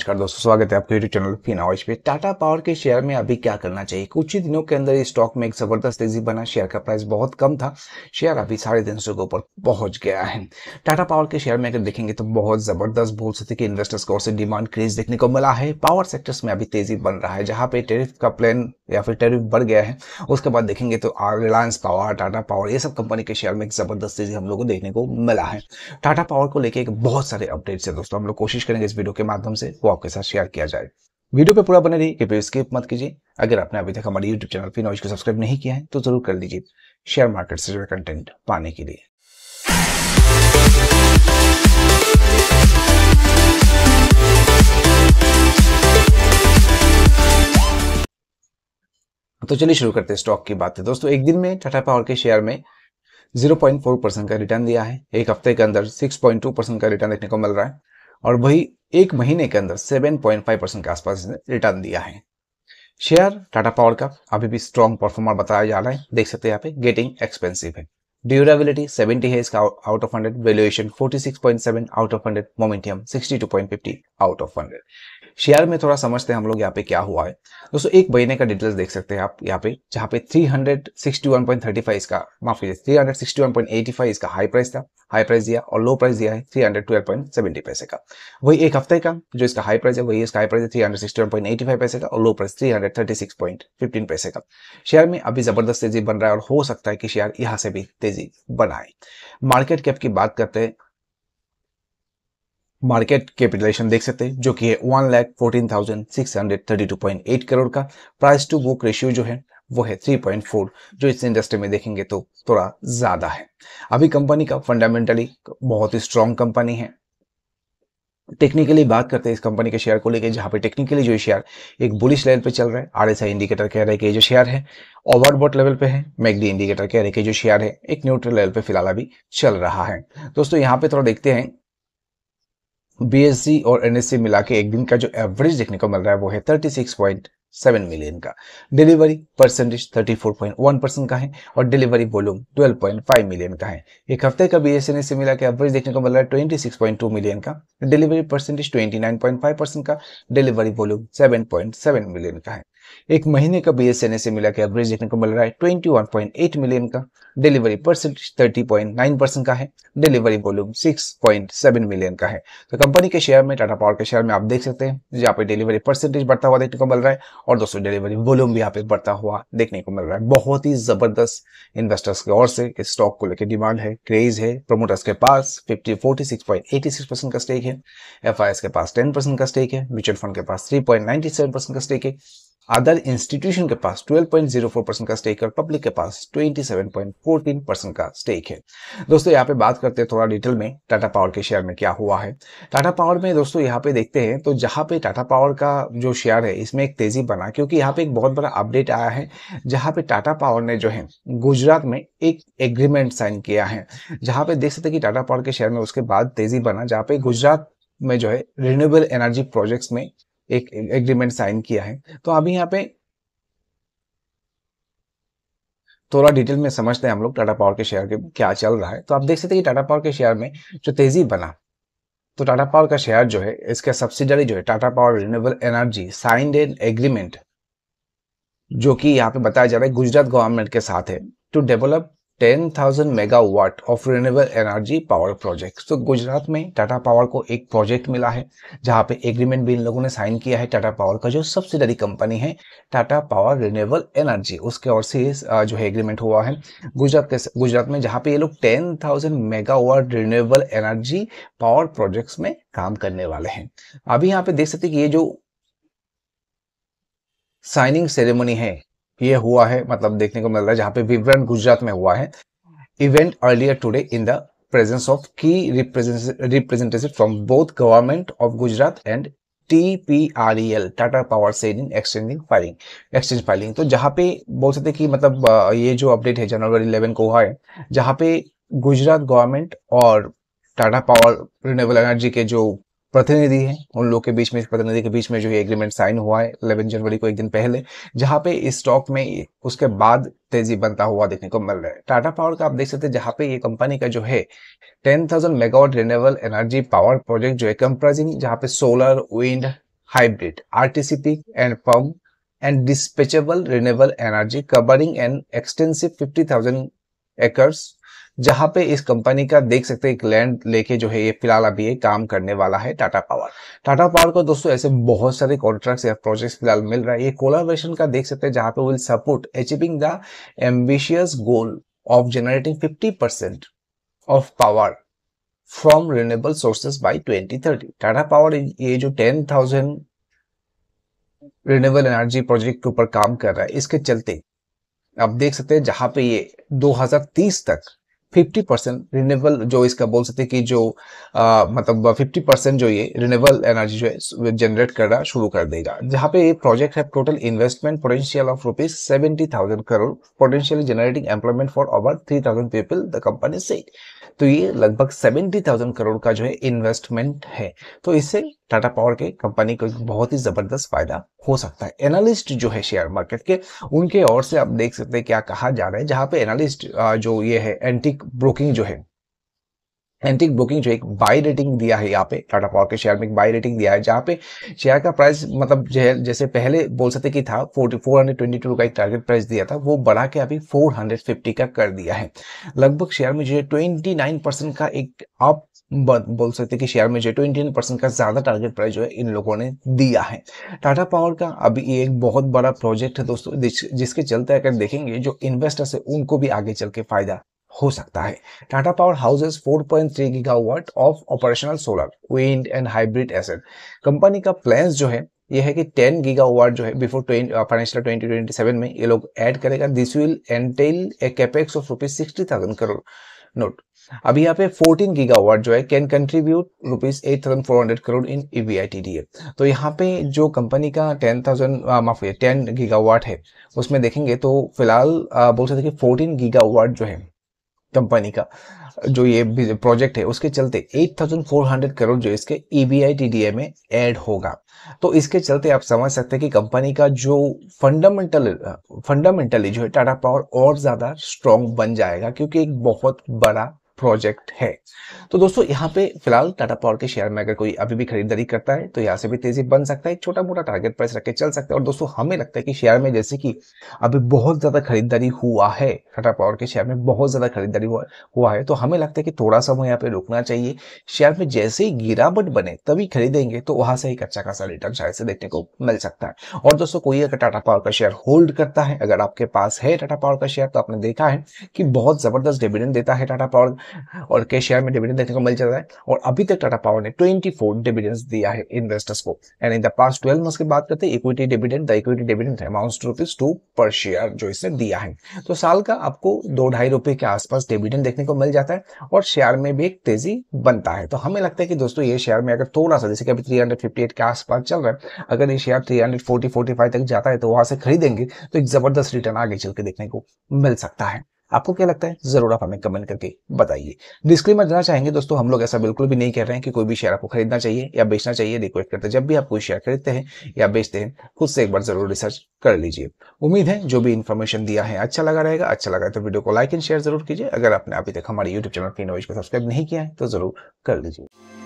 नमस्कार दोस्तों स्वागत है आपके यूट्यूब चैनल फिनावॉइस पे टाटा पावर के शेयर में अभी क्या करना चाहिए कुछ ही दिनों के अंदर इस स्टॉक में एक जबरदस्त तेजी बना शेयर का प्राइस बहुत कम था शेयर अभी साढ़े तीन सौ के ऊपर पहुंच गया है टाटा पावर के शेयर में अगर देखेंगे तो बहुत जबरदस्त बोल सकते कि इन्वेस्टर्स को से डिमांड क्रेज देखने को मिला है पावर सेक्टर्स में अभी तेजी बन रहा है जहाँ पे टेरिफ का प्लान या फिर टेरिफ बढ़ गया है उसके बाद देखेंगे तो रिलायंस पावर टाटा पावर ये सब कंपनी के शेयर में एक जबरदस्त तेजी हम लोग को देखने को मिला है टाटा पावर को लेकर बहुत सारे अपडेट्स है दोस्तों हम लोग कोशिश करेंगे इस वीडियो के माध्यम से आपके साथ शेयर किया जाए वीडियो पे पूरा बने रही कृपया स्किप मत कीजिए अगर आपने अभी तक हमारे YouTube चैनल पे नॉइज को सब्सक्राइब नहीं किया है तो जरूर कर लीजिए शेयर मार्केट से जुड़े कंटेंट पाने के लिए तो चलिए शुरू करते हैं स्टॉक की बात है तो दोस्तों एक दिन में टाटा पावर के शेयर में 0.4 परसेंट का रिटर्न दिया है एक हफ्ते के अंदर 6.2 परसेंट का रिटर्न देखने को मिल रहा है और वही एक महीने के अंदर 7.5 परसेंट के आसपास इसने रिटर्न दिया है शेयर टाटा पावर का अभी भी स्ट्रॉन्ग परफॉर्मर बताया जा रहा है देख सकते हैं यहाँ पे गेटिंग एक्सपेंसिव है ड्यूरेबिलिटी 70 है इसका out of 100 valuation 46.7 out of 100 momentum 62.50 out of 100 share में थोड़ा समझते हैं हम लोग यहाँ पे क्या हुआ है दोस्तों एक महीने का डिटेल्स देख सकते हैं आप यहाँ पे जहाँ पे 361.35 इसका माफ कीजिए 361.85 इसका हाई प्राइस था हाई प्राइस दिया और लो प्राइस दिया है सेवेंटी पैसे का वही एक हफ्ते का जो इसका हाई प्राइस है वही इसका हाई प्राइस है 361.85 पैसे का और लो प्राइस फिफ्टीन पैसे का शेयर में अभी जबरदस्त तेजी बन रहा है और हो सकता है कि शेयर यहाँ से भी तेजी बनाए मार्केट कैप की बात करते हैं मार्केट कैपिटलाइजेशन देख सकते हैं जो कि है one lakh fourteen thousand six hundred thirty two point eight crore का प्राइस टू बुक रेशियो जो है वो है थ्री पॉइंट फोर जो इस इंडस्ट्री में देखेंगे तो थोड़ा ज़्यादा है अभी कंपनी का फंडामेंटली बहुत ही स्ट्रॉन्ग कंपनी है टेक्निकली बात करते हैं इस कंपनी के शेयर को लेकर जहां पे टेक्निकली जो शेयर एक बुलिश लेवल पे चल रहा है आरएसआई इंडिकेटर कह रहा है कि जो शेयर है ओवरबॉट लेवल पे है मैगडी इंडिकेटर कह रहे हैं कि जो शेयर है एक न्यूट्रल लेवल पे फिलहाल अभी चल रहा है दोस्तों यहाँ पे थोड़ा देखते हैं बी e और एन e मिला के एक दिन का जो एवरेज देखने को मिल रहा है वो है thirty six point seven million का delivery percentage thirty four point one percent का है और डिलीवरी वॉल्यूम फाइव मिलियन का है एक हफ्ते का बी एस एन से मिला के एवरेज देखने को मिल रहा है ट्वेंटी टू मिलियन का डिलीवरी परसेंटेज फाइव परसेंट का डिलीवरी वॉल्यूम सेवन मिलियन का है एक महीने का बी एस एन ए से मिला के एवरेज देखने को मिल रहा है 21.8 मिलियन का डिलीवरी परसेंटेज 30.9 परसेंट का है डिलीवरी वॉल्यूम 6.7 मिलियन का है तो कंपनी के शेयर में टाटा पावर के शेयर में आप देख सकते हैं यहाँ पे डिलीवरी परसेंटेज बढ़ता हुआ देखने को मिल रहा है और दोस्तों डिलीवरी वॉल्यूम भी यहाँ पे बढ़ता हुआ देखने को मिल रहा है बहुत ही जबरदस्त इन्वेस्टर्स की ओर से इस स्टॉक को लेकर डिमांड है क्रेज है प्रोमोटर्स के पास fifty forty six point eighty six percent का स्टेक है एफ आई एस के पास टेन परसेंट का स्टेक है म्यूचुअल फंड के पास three point ninety seven percent का स्टेक है अदर इंस्टीट्यूशन के पास 12.04 परसेंट का स्टेक और पब्लिक के पास 27.14 परसेंट का स्टेक है दोस्तों यहाँ पे बात करते हैं थोड़ा डिटेल में टाटा पावर के शेयर में क्या हुआ है टाटा पावर में दोस्तों यहाँ पे देखते हैं तो जहाँ पे टाटा पावर का जो शेयर है इसमें एक तेजी बना क्योंकि यहाँ पे एक बहुत बड़ा अपडेट आया है जहाँ पे टाटा पावर ने जो है गुजरात में एक एग्रीमेंट साइन किया है जहाँ पे देख सकते कि टाटा पावर के शेयर में उसके बाद तेजी बना जहाँ पे गुजरात में जो है रिन्यूएबल एनर्जी प्रोजेक्ट्स में एक एग्रीमेंट साइन किया है तो अभी यहाँ पे थोड़ा डिटेल में समझते हैं हम लोग टाटा पावर के शेयर के क्या चल रहा है तो आप देख सकते हैं कि टाटा पावर के शेयर में जो तेजी बना तो टाटा पावर का शेयर जो है इसका सब्सिडरी जो है Tata power renewable energy signed an agreement जो कि यहाँ पे बताया जा रहा है गुजरात गवर्नमेंट के साथ है to develop 10,000 megawatt of renewable energy power project तो गुजरात में टाटा पावर को एक प्रोजेक्ट मिला है जहां पे एग्रीमेंट भी इन लोगों ने साइन किया है टाटा पावर का जो सब्सिडरी कंपनी है टाटा पावर रिन्यूएबल एनर्जी उसके और से जो है एग्रीमेंट हुआ है गुजरात के गुजरात में जहां पे ये लोग ten thousand megawatt renewable energy power project में काम करने वाले हैं अभी यहाँ पे देख सकते कि ये जो साइनिंग सेरेमनी है ये हुआ है मतलब देखने को मिल रहा है जहां पे विवरण गुजरात में हुआ है event earlier today in the presence of की representative from both government of Gujarat and TPREL Tata power selling exchanging filing exchange filing तो जहाँ पे बोल सकते कि मतलब ये जो अपडेट है जनवरी 11 को हुआ है जहाँ पे गुजरात गवर्नमेंट और टाटा पावर रिन्यूएबल एनर्जी के जो प्रतिनिधि हैं उन लोग के बीच में प्रतिनिधि के बीच में जो ये एग्रीमेंट साइन हुआ है इलेवन जनवरी को एक दिन पहले जहां पे स्टॉक में उसके बाद तेजी बनता हुआ देखने को मिल रहा है टाटा पावर का आप देख सकते हैं जहां पे ये कंपनी का जो है 10,000 megawatt renewable energy power project जो है कंप्राइजिंग जहाँ पे solar wind hybrid are and pump and dispatchable renewable energy covering and extensive fifty acres जहां पे इस कंपनी का देख सकते हैं एक लैंड लेके जो है ये फिलहाल अभी ये काम करने वाला है टाटा पावर टाटा पावर को दोस्तों ऐसे बहुत सारे कॉन्ट्रैक्ट या प्रोजेक्ट फिलहाल मिल रहा है ये कोलाबोरेशन का देख सकते हैं जहां पे will support achieving the ambitious goal of generating fifty of power from renewable sources by 2030 Tata power ये जो 10,000 रिन्यूएबल एनर्जी प्रोजेक्ट के ऊपर काम कर रहा है इसके चलते आप देख सकते हैं जहां पे ये 2030 तक 50 परसेंट रिनेबल जो इसका बोल सकते हैं कि जो आ, मतलब 50 परसेंट जो ये रिनेबल एनर्जी जो है जनरेट करना शुरू कर देगा जहाँ पे ये प्रोजेक्ट है total investment potential of rupees seventy thousand crore potentially generating employment for over three thousand people the company said तो ये लगभग सेवेंटी थाउजेंड करोड़ का जो है इन्वेस्टमेंट है तो इससे टाटा पावर के कंपनी को बहुत ही जबरदस्त फायदा हो सकता है एनालिस्ट जो है शेयर मार्केट के उनके ओर से आप देख सकते हैं क्या कहा जा रहा है जहाँ पे एनालिस्ट जो ये है एंटीक ब्रोकिंग जो है एंटिक बुकिंग जो एक बाई रेटिंग दिया है यहाँ पे टाटा पावर के शेयर में एक बाई रेटिंग दिया है जहाँ पे शेयर का प्राइस मतलब जैसे पहले बोल सकते कि था forty four hundred twenty two का एक टारगेट प्राइस दिया था वो बढ़ा के अभी फोर हंड्रेड फिफ्टी का कर दिया है लगभग शेयर में जो है ट्वेंटी नाइन परसेंट का एक आप बोल सकते कि शेयर में जो ट्वेंटी परसेंट का ज़्यादा टारगेट प्राइस जो है इन लोगों ने दिया है टाटा पावर का अभी ये एक बहुत बड़ा प्रोजेक्ट है दोस्तों जिसके चलते अगर देखेंगे जो इन्वेस्टर्स है उनको भी आगे चल के फायदा हो सकता है Tata power houses 4.3 gigawatt of operational solar wind and hybrid asset company का प्लान जो है यह है कि 10 गीगावाट जो है बिफोर फाइनेंशियल 2027 में ये लोग ऐड करेगा this will entail a capex of rupees sixty thousand crore note अभी यहाँ पे 14 गीगावाट जो है can contribute rupees eight thousand four hundred crore in E V तो यहाँ पे जो कंपनी का टेन थाउजेंड uh, माफ टेन गीगावाट है उसमें देखेंगे तो फिलहाल uh, बोल सकते कि 14 गीगावाट जो है कंपनी का जो ये प्रोजेक्ट है उसके चलते 8,400 करोड़ जो इसके ई e में ऐड होगा तो इसके चलते आप समझ सकते हैं कि कंपनी का जो फंडामेंटल फंडामेंटली जो है टाटा पावर और ज़्यादा स्ट्रॉन्ग बन जाएगा क्योंकि एक बहुत बड़ा प्रोजेक्ट है तो दोस्तों यहाँ पे फिलहाल टाटा पावर के शेयर में अगर कोई अभी भी खरीदारी करता है तो यहाँ से भी तेजी बन सकता है एक छोटा मोटा टारगेट प्राइस रख के चल सकता है और दोस्तों हमें लगता है कि शेयर में जैसे कि अभी बहुत ज्यादा खरीदारी हुआ है टाटा पावर के शेयर में बहुत ज्यादा खरीदारी हुआ है तो हमें लगता है कि थोड़ा सा वो यहाँ पे रुकना चाहिए शेयर में जैसे ही गिरावट बने तभी खरीदेंगे तो वहां से एक अच्छा खासा रिटर्न शायद से देखने को मिल सकता है और दोस्तों कोई अगर टाटा पावर का शेयर होल्ड करता है अगर आपके पास है टाटा पावर का शेयर तो आपने देखा है कि बहुत जबरदस्त डिविडेंड देता है टाटा पावर और कैश शेयर में डिविडेंड देखने को मिल जाता है और अभी तक टाटा पावर ने 24 डिविडेंड्स दिया है इन्वेस्टर्स को and in the past twelve month की बात करते हैं equity dividend the equity dividend amount rupees two per share जो इसने दिया है तो साल का आपको दो ढाई रुपए के आसपास डिविडेंड देखने को मिल जाता है और शेयर में भी एक तेजी बनता है तो हमें लगता है कि दोस्तों ये शेयर में अगर थोड़ा सा जैसे कि अभी 358 के आसपास चल रहा है अगर ये शेयर 340 45 तक जाता है तो वहां से खरीदेंगे तो एक जबरदस्त रिटर्न आगे चल के देखने को मिल सकता है आपको क्या लगता है जरूर आप हमें कमेंट करके बताइए डिस्क्लेमर देना चाहेंगे दोस्तों हम लोग ऐसा बिल्कुल भी नहीं कह रहे हैं कि कोई भी शेयर आपको खरीदना चाहिए या बेचना चाहिए रिक्वेस्ट करते हैं जब भी आप कोई शेयर खरीदते हैं या बेचते हैं खुद से एक बार जरूर रिसर्च कर लीजिए उम्मीद है जो भी इन्फॉर्मेशन दिया है अच्छा लगा रहेगा अच्छा लगा तो वीडियो को लाइक एंड शेयर जरूर कीजिए अगर आपने अभी तक हमारे यूट्यूब चैनल को सब्सक्राइब नहीं किया है तो जरूर कर लीजिए